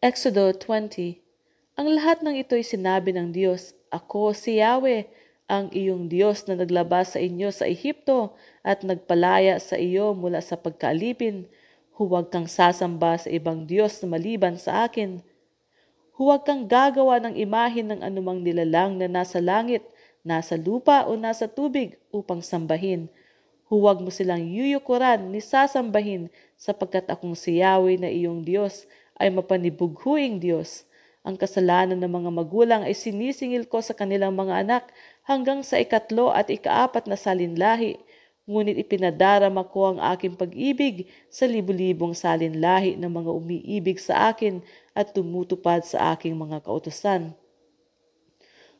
Exodo 20 Ang lahat ng ito'y sinabi ng Diyos, Ako si Yahweh, ang iyong Diyos na naglabas sa inyo sa Ehipto at nagpalaya sa iyo mula sa pagkaalipin. Huwag kang sasamba sa ibang Diyos na maliban sa akin. Huwag kang gagawa ng imahin ng anumang nilalang na nasa langit, nasa lupa o nasa tubig upang sambahin. Huwag mo silang yuyukuran ni sasambahin sapagkat akong si Yahweh na iyong Diyos ay mapanibughuing Diyos. Ang kasalanan ng mga magulang ay sinisingil ko sa kanilang mga anak hanggang sa ikatlo at ikaapat na salinlahi, ngunit ipinadarama ko ang aking pag-ibig sa libu-libong salinlahi ng mga umiibig sa akin at tumutupad sa aking mga kautosan.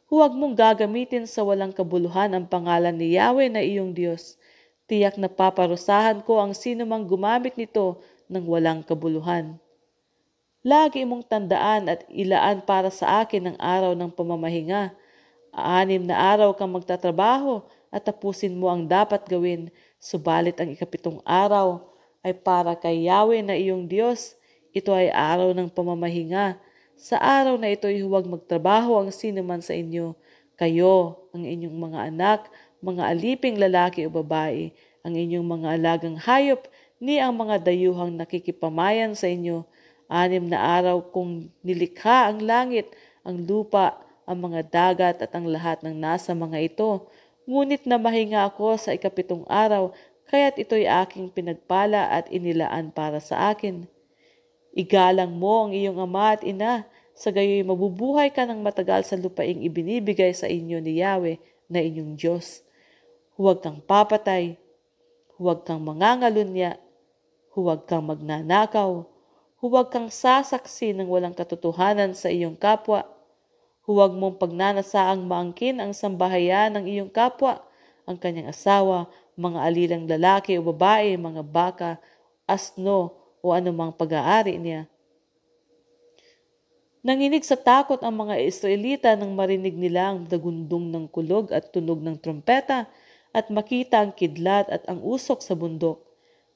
Huwag mong gagamitin sa walang kabuluhan ang pangalan ni Yahweh na iyong Diyos. Tiyak na paparusahan ko ang sinumang gumamit nito ng walang kabuluhan. Lagi mong tandaan at ilaan para sa akin ang araw ng pamamahinga. Aanim na araw kang magtatrabaho at tapusin mo ang dapat gawin, subalit ang ikapitong araw ay para kay Yahweh na iyong Diyos. Ito ay araw ng pamamahinga. Sa araw na ito ay huwag magtrabaho ang sinuman sa inyo, kayo, ang inyong mga anak, mga aliping lalaki o babae, ang inyong mga alagang hayop, ni ang mga dayuhang nakikipamayan sa inyo, Anim na araw kung nilikha ang langit, ang lupa, ang mga dagat at ang lahat ng nasa mga ito. Ngunit namahinga ako sa ikapitong araw, kaya't ito'y aking pinagpala at inilaan para sa akin. Igalang mo ang iyong ama at ina, sa gayoy mabubuhay ka ng matagal sa lupaing ibinibigay sa inyo ni Yahweh na inyong Diyos. Huwag kang papatay, huwag kang mangangalunya, huwag kang magnanakaw, Huwag kang sasaksi ng walang katotohanan sa iyong kapwa. Huwag mong pagnanasaang maangkin ang sambahayan ng iyong kapwa, ang kanyang asawa, mga alilang lalaki o babae, mga baka, asno o anumang pag-aari niya. Nanginig sa takot ang mga Israelita nang marinig nila ang dagundong ng kulog at tunog ng trompeta at makita ang kidlat at ang usok sa bundok.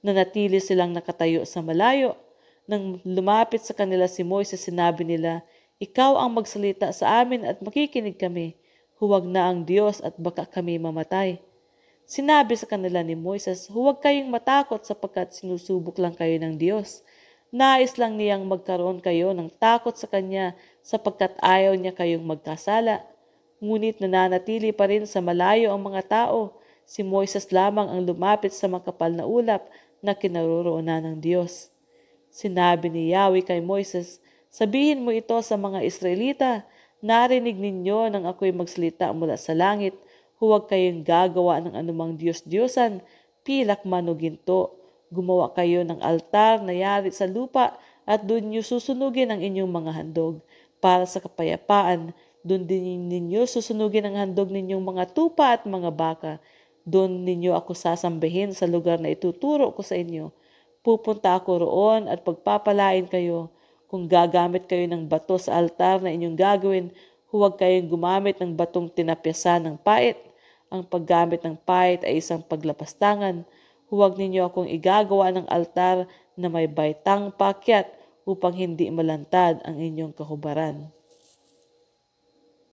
Nanatili silang nakatayo sa malayo nang lumapit sa kanila si Moises, sinabi nila, Ikaw ang magsalita sa amin at makikinig kami. Huwag na ang Diyos at baka kami mamatay. Sinabi sa kanila ni Moises, Huwag kayong matakot sapagkat sinusubok lang kayo ng Diyos. Nais lang niyang magkaroon kayo ng takot sa Kanya sapagkat ayaw niya kayong magkasala. Ngunit nananatili pa rin sa malayo ang mga tao. Si Moises lamang ang lumapit sa makapal na ulap na kinaroroonan ng Diyos. Sinabi ni Yahweh kay Moises, Sabihin mo ito sa mga Israelita, narinig ninyo nang ako'y magsalita mula sa langit, huwag kayong gagawa ng anumang Diyos-Diyosan, pilak man o ginto. Gumawa kayo ng altar na yari sa lupa at doon niyo susunugin ang inyong mga handog para sa kapayapaan. Doon din ninyo susunugin ang handog ninyong mga tupa at mga baka. Doon ninyo ako sasambihin sa lugar na ituturo ko sa inyo Pupunta ako roon at pagpapalain kayo. Kung gagamit kayo ng bato sa altar na inyong gagawin, huwag kayong gumamit ng batong tinapyasan ng pait. Ang paggamit ng pait ay isang paglapastangan. Huwag ninyo akong igagawa ng altar na may baitang pakyat upang hindi malantad ang inyong kahubaran.